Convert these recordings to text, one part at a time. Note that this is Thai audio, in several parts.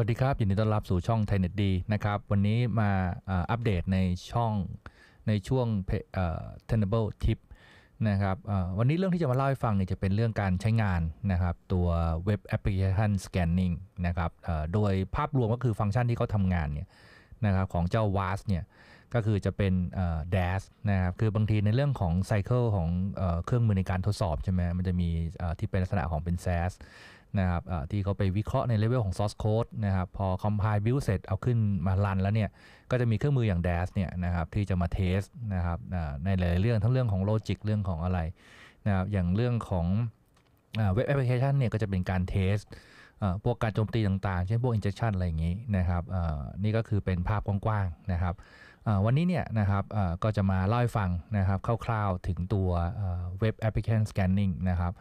วัสดีครับยินดีต้อนรับสู่ช่องไทยเน็ตดีนะครับ วันนี้มาอัปเดตในช่อง ในช่วง Tenable Tip นะครับวันนี้เรื่องที่จะมาเล่าให้ฟังเนี่ยจะเป็นเรื่องการใช้งานนะครับ ตัวเว็บแอปพลิเคชันสแกนนิ่งนะครับโดยภาพรวมก็คือฟังก์ชันที่เขาทำงานเนี่ยนะครับของเจ้า WAS เนี่ยก็คือจะเป็น d a s นะครับคือบางทีในเรื่องของไซเคิลของเครื่องมือในการทดสอบใช่ไหมมันจะมีที่เป็นลักษณะของเป็น SAS นะครับที่เขาไปวิเคราะห์ในเลเวลของ source code นะครับพอ compile build เสร็จเอาขึ้นมารันแล้วเนี่ยก็จะมีเครื่องมืออย่าง Dash เนี่ยนะครับที่จะมาเทสนะครับในหลายเรื่อง ทั้งเรื่องของโลจิกเรื่องของอะไรนะครับอย่างเรื่องของเว็บแอปพลิเคชันเนี่ยก็จะเป็นการเทสพวกการโจมตีต่างๆ เช่นพวก injection อะไรอย่างนี้นะครับนี่ก็คือเป็นภาพกว้างๆนะครับวันนี้เนี่ยนะครับก็จะมาเล่าให้ฟังนะครับคร่าวๆถึงตัวเว็บแอปพลิเคชันสแกนนิ่งนะครับ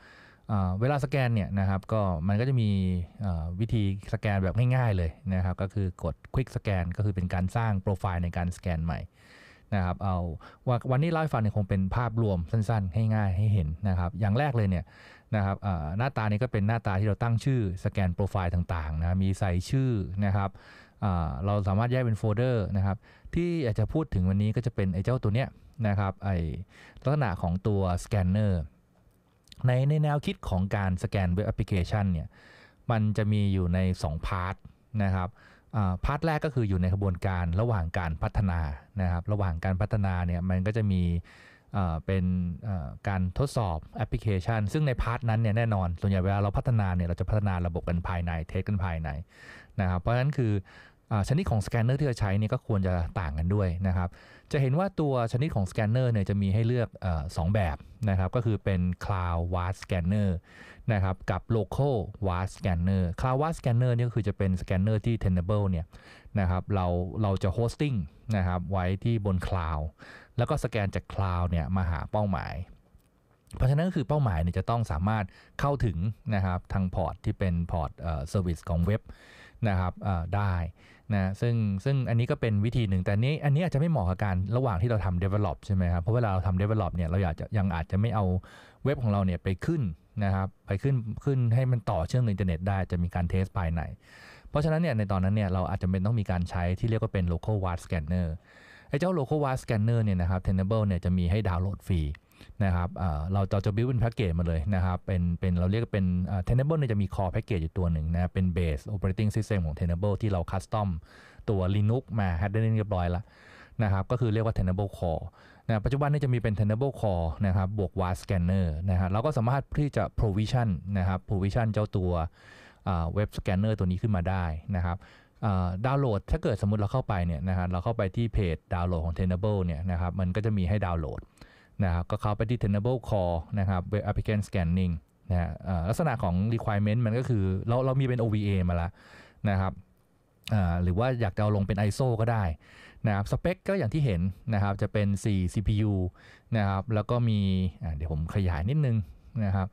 เวลาสแกนเนี่ยนะครับก็มันก็จะมีวิธีสแกนแบบง่าย ๆ เลยนะครับก็คือกด Quick Scan ก็คือเป็นการสร้างโปรไฟล์ในการสแกนใหม่นะครับเอาว่าวันนี้เล่าให้ฟังเนี่ยคงเป็นภาพรวมสั้นๆ ให้ง่ายให้เห็นนะครับอย่างแรกเลยเนี่ยนะครับหน้าตานี้ก็เป็นหน้าตาที่เราตั้งชื่อสแกนโปรไฟล์ต่างๆนะมีใส่ชื่อนะครับเราสามารถแยกเป็นโฟลเดอร์นะครับที่อาจจะพูดถึงวันนี้ก็จะเป็นไอ้เจ้าตัวเนี้ยนะครับไอ้ลักษณะของตัวสแกนเนอร์ในในแนวคิดของการสแกนเว็บแอปพลิเคชันเนี่ย มันจะมีอยู่ใน2พาร์ทนะครับพาร์ทแรกก็คืออยู่ในกระบวนการระหว่างการพัฒนานะครับระหว่างการพัฒนาเนี่ยมันก็จะมีเป็นการทดสอบแอปพลิเคชัน ซึ่งในพาร์ทนั้นเนี่ยแน่นอน ส่วนใหญ่เวลาเราพัฒนาเนี่ยเราจะพัฒนาระบบกันภายในเทสกันภายในนะครับเพราะฉะนั้นคือชนิดของสแกนเนอร์ที่จะใช้นี่ก็ควรจะต่างกันด้วยนะครับ จะเห็นว่าตัวชนิดของสแกนเนอร์เนี่ยจะมีให้เลือกองแบบนะครับ ก็คือเป็น Cloud w a s Scanner นะครับกับ Local w a s Scanner Cloud w a s Scanner เนี่ก็คือจะเป็นสแกนเนอร์ที่ Tenable เนี่ยนะครับเราเราจะโฮสติ้งนะครับไว้ที่บน Cloud แล้วก็สแกนจาก Cloud เนี่ยมาหาเป้าหมาย เพราะฉะนั้นก็คือเป้าหมายเนี่ยจะต้องสามารถเข้าถึงนะครับทางพอร์ตที่เป็นพอร์ตเซอร์วิสของเว็บนะครับได้นะซึ่งซึ่งอันนี้ก็เป็นวิธีหนึ่ง แต่นี้อันนี้อาจจะไม่เหมาะกับการระหว่างที่เราทำ develop ใช่ไหมครับเพราะเวลาเราทำ develop เนี่ยเราอยากจะยังอาจจะไม่เอาเว็บของเราเนี่ยไปขึ้นนะครับไปขึ้นขึ้นให้มันต่อเชื่อมอินเทอร์เน็ตได้จะมีการเทสภายในเพราะฉะนั้นเนี่ยในตอนนั้นเนี่ยเราอาจจะเป็นต้องมีการใช้ที่เรียกว่าเป็น local w a d scanner ไอ้เจ้า local w a d scanner เนี่ยนะครับ Tenable เนี่ยจะมีให้ดาวน์โหลดฟรีนะครับเราเราจะ build เป็นแพ็กเกจมาเลยนะครับ เป็นเป็นเราเรียกเป็น Tenable เนี่ยจะมี core ็กเกจอยู่ตัวหนึ่งนะเป็น base operating system ของ Tenable ที่เรา custom ตัว Linux มาให้ได้เรียบร้อยแล้วนะครับ ก็คือเรียกว่า Tenable Core นะปัจจุบันนี่จะมีเป็น Tenable Core นะครับ บวก WAS Scanner นะฮะเราก็สามารถที่จะ provision นะครับ provision เจ้าตัวเว็บสแกนเนอร์ตัวนี้ขึ้นมาได้นะครับดาวน์โหลด ถ้าเกิดสมมติเราเข้าไปเนี่ยนะครับเราเข้าไปที่เพจดาวน์โหลดของ Tenable เนี่ยนะครับ มันก็จะมีให้ดาวน์โหลดนะครับก็เข้าไปที่ Tenable Core นะครับ Web Application Scanning นะลักษณะของ requirement มันก็คือ เราเรามีเป็น OVA มาแล้วนะครับหรือว่าอยากจะเอาลงเป็น ISO ก็ได้นะครับ สเปคก็อย่างที่เห็นนะครับ จะเป็น 4 CPU นะครับ แล้วก็มี เดี๋ยวผมขยายนิดนึงนะครับ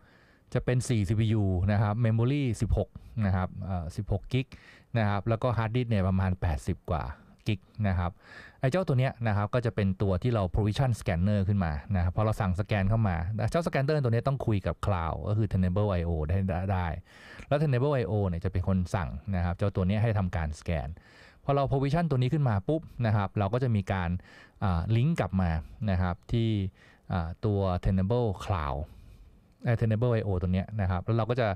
จะเป็น 4 CPU นะครับ Memory 16 นะครับ16 g ิกนะครับ แล้วก็ฮาร์ดดิสเนี่ยประมาณ 80 กว่ากิกนะครับไอ้เจ้าตัวเนี้ยนะครับก็จะเป็นตัวที่เรา provision scanner ขึ้นมานะครับพอเราสั่งสแกนเข้ามา เจ้าสแกนเตอร์ตัวนี้ต้องคุยกับ cloud ก็คือ tenable io ได้ได้ แล้ว tenable io เนี่ยจะเป็นคนสั่งนะครับเจ้าตัวนี้ให้ทำการสแกนพอเรา provision ตัวนี้ขึ้นมาปุ๊บนะครับเราก็จะมีการลิงก์กลับมานะครับที่ตัว tenable cloud Attainable I/O ตัวเนี้ยนะครับแล้วเราก็จะ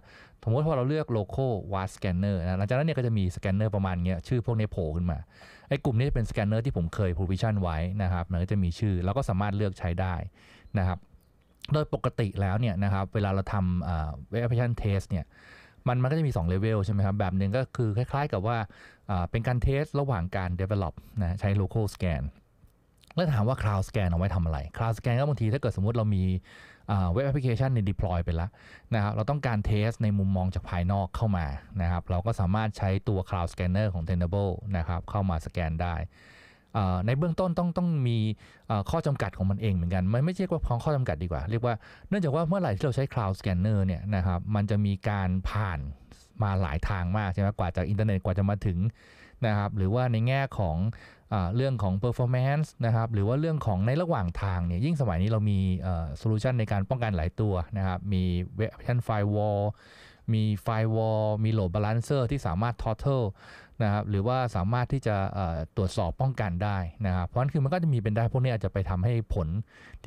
สมมติพอเราเลือก local WAS scanner นะหลังจากนั้นเนี่ยก็จะมีสแกนเนอร์ประมาณเงี้ยชื่อพวกนี้โผล่ขึ้นมาไอ้กลุ่มนี้เป็นสแกนเนอร์ที่ผมเคย provision ไว้นะครับมันก็จะมีชื่อเราก็สามารถเลือกใช้ได้นะครับโดยปกติแล้วเนี่ยนะครับเวลาเราทำเว็บแอปพลิเคชันเทสเนี่ยมันมันก็จะมี2เลเวลใช่ไหมครับ แบบหนึ่งก็คือคล้ายๆกับว่าเป็นการเทสระหว่างการ develop นะใช้ local scan แล้วถามว่า cloud scan เอาไว้ทำอะไร cloud scan ก็บางทีถ้าเกิดสมมติเรามีเว็บแอปพลิเคชันเนี่ย deploy ไปแล้วนะครับเราต้องการเทส ในมุมมองจากภายนอกเข้ามานะครับเราก็สามารถใช้ตัว cloud scanner ของ Tenable นะครับเข้ามาสแกนได้ ในเบื้องต้นต้องต้องมีข้อจำกัดของมันเองเหมือนกันมัน ไม่ใช่ว่าพ้องข้อจำกัดดีกว่าเรียกว่าเนื่องจากว่าเมื่อไหร่ที่เราใช้ cloud scanner เนี่ยนะครับมันจะมีการผ่านมาหลายทางมากใช่ไหมกว่าจากอินเทอร์เน็ตกว่าจะมาถึงนะครับหรือว่าในแง่ของเรื่องของ performance นะครับหรือว่าเรื่องของในระหว่างทางเนี่ยยิ่งสมัยนี้เรามีโซลูชันในการป้องกันหลายตัวนะครับมีเว p l i น a t i o n firewall มีไฟวอลมีโหลดบาลานเซอร์ที่สามารถทอเทลนะครับ หรือว่าสามารถที่จะตรวจสอบป้องกันได้นะครับ เพราะนั้นคือมันก็จะมีเป็นได้พวกนี้อาจจะไปทำให้ผล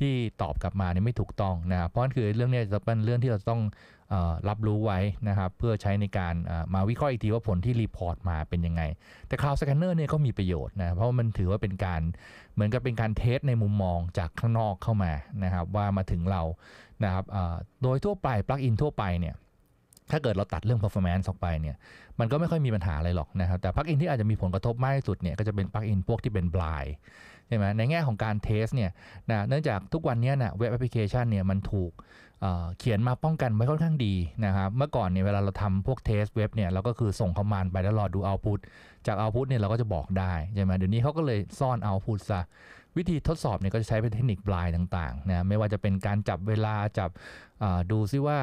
ที่ตอบกลับมานี่ไม่ถูกต้องนะครับเพราะนั้นคือเรื่องนี้จะเป็นเรื่องที่เราต้องรับรู้ไว้นะครับเพื่อใช้ในการมาวิเคราะห์อีกทีว่าผลที่รีพอร์ตมาเป็นยังไง แต่ Cloud Scanner เนี่ยก็มีประโยชน์นะ เพราะมันถือว่าเป็นการเหมือนกับเป็นการเทสในมุมมองจากข้างนอกเข้ามานะครับว่ามาถึงเรานะครับโดยทั่วไปปลั๊กอินทั่วไปเนี่ยถ้าเกิดเราตัดเรื่อง performance ออกไปเนี่ย มันก็ไม่ค่อยมีปัญหาอะไรหรอกนะครับ แต่พักอินที่อาจจะมีผลกระทบมากที่สุดเนี่ย ก็จะเป็นพักอินพวกที่เป็น blind ใช่ไหมในแง่ของการเทสเนี่ยนะเนื่องจากทุกวันนี้นะเว็บแอปพลิเคชันเนี่ยมันถูกเเขียนมาป้องกันไว้ค่อนข้างดีนะครับ เมื่อก่อนเนี่ยเวลาเราทำพวกเทสเว็บเนี่ยเราก็คือส่งคอมมานด์ไปแล้วรอดูเอาพุตจากเอาพุตเนี่ยเราก็จะบอกได้ใช่ไหมเดี๋ยวนี้เขาก็เลยซ่อนเอาพุตซะวิธีทดสอบเนี่ยก็จะใช้เป็นเทคนิคบลายต่างๆนะไม่ว่าจะเป็นการจับเวลาจับดูซิว่า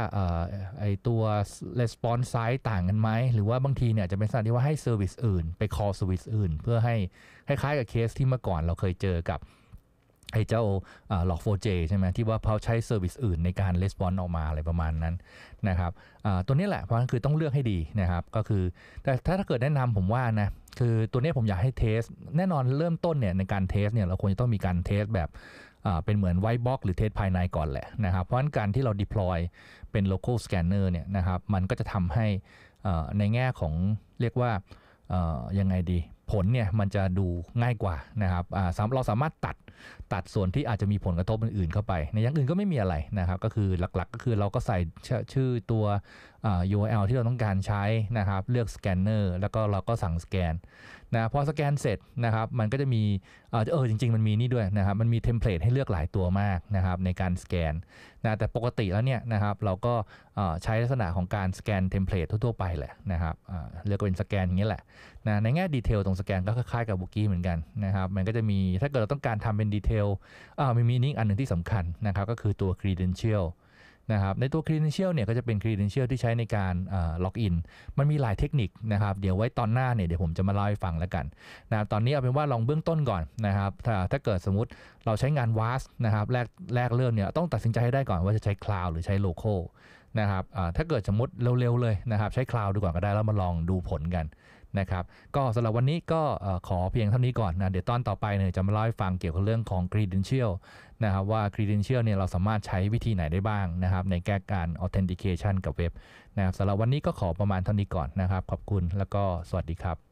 ไอตัว response size ต่างกันไหม หรือว่าบางทีเนี่ยจะเป็นสัตว์ที่ว่าให้ service อื่น ไป call service อื่น เพื่อให้คล้ายๆกับเคสที่เมื่อก่อนเราเคยเจอกับไอ้เจ้าหลอก 4J ใช่ไหมที่ว่าเขาใช้เซอร์วิสอื่นในการレスปอนออกมาอะไรประมาณนั้นนะครับตัวนี้แหละเพราะนนั้คือต้องเลือกให้ดีนะครับ ก็คือแต่ถ้าถ้าเกิดแนะนำผมว่านะคือตัวนี้ผมอยากให้เทส แน่นอนเริ่มต้นเนี่ยในการเทสเนี่ยเราควรจะต้องมีการเทสแบบเป็นเหมือนไวบ็อกหรือเทสภายในก่อนแหละนะครับเพราะฉะนั้นการที่เรา deploy เป็น local scanner เนี่ยนะครับมันก็จะทำให้ในแง่ของเรียกว่ายังไงดี ผลเนี่ยมันจะดูง่ายกว่านะครับเราสามารถตัดตัดส่วนที่อาจจะมีผลกระทบอื่นๆ เข้าไป ในอย่างอื่นก็ไม่มีอะไรนะครับก็คือหลักๆก็คือเราก็ใส่ชื่อตัว URL ที่เราต้องการใช้นะครับเลือกสแกนเนอร์แล้วก็เราก็สั่งสแกนนะพอสแกนเสร็จนะครับมันก็จะมีเออจริงๆมันมีนี่ด้วยนะครับมันมีเทมเพลตให้เลือกหลายตัวมากนะครับในการสแกนนะแต่ปกติแล้วเนี่ยนะครับเราก็ใช้ลักษณะของการสแกนเทมเพลตทั่วๆไปแหละนะครับเลือกเป็นสแกนอย่างนี้แหละนะในแง่ดีเทลตรงสแกนก็คล้าย ๆกับบุกี้เหมือนกันนะครับมัน ก็จะมีถ้าเกิดเราต้องการทำเป็นดีเทลมีมีนิ่งอันหนึ่งที่สำคัญนะครับก็คือตัว Credential นะครับในตัว Credential เนี่ยก็จะเป็น Credential ที่ใช้ในการล็อกอินมันมีหลายเทคนิคนะครับเดี๋ยวไว้ตอนหน้าเนี่ยเดี๋ยวผมจะมาเล่าให้ฟังแล้วกันนะครับตอนนี้เอาเป็นว่าลองเบื้องต้นก่อนนะครับถ้าถ้าเกิดสมมติเราใช้งาน WAS นะครับแรกแรกเริ่มเนี่ยต้องตัดสินใจให้ได้ก่อนว่าจะใช้ Cloud หรือใช้ Local นะครับถ้าเกิดสมมติเร็วๆเลยนะครับใช้ Cloud ดูก่อนก็ได้แล้วมาลองดูผลกันนะครับ ก็สำหรับวันนี้ก็ขอเพียงเท่านี้ก่อนนะ เดี๋ยวตอนต่อไปเนี่ยจะมาเล่าให้ฟังเกี่ยวกับเรื่องของ credential นะครับว่า credential เนี่ยเราสามารถใช้วิธีไหนได้บ้างนะครับในแก้การ authentication กับเว็บนะครับสำหรับวันนี้ก็ขอประมาณเท่านี้ก่อนนะครับขอบคุณแล้วก็สวัสดีครับ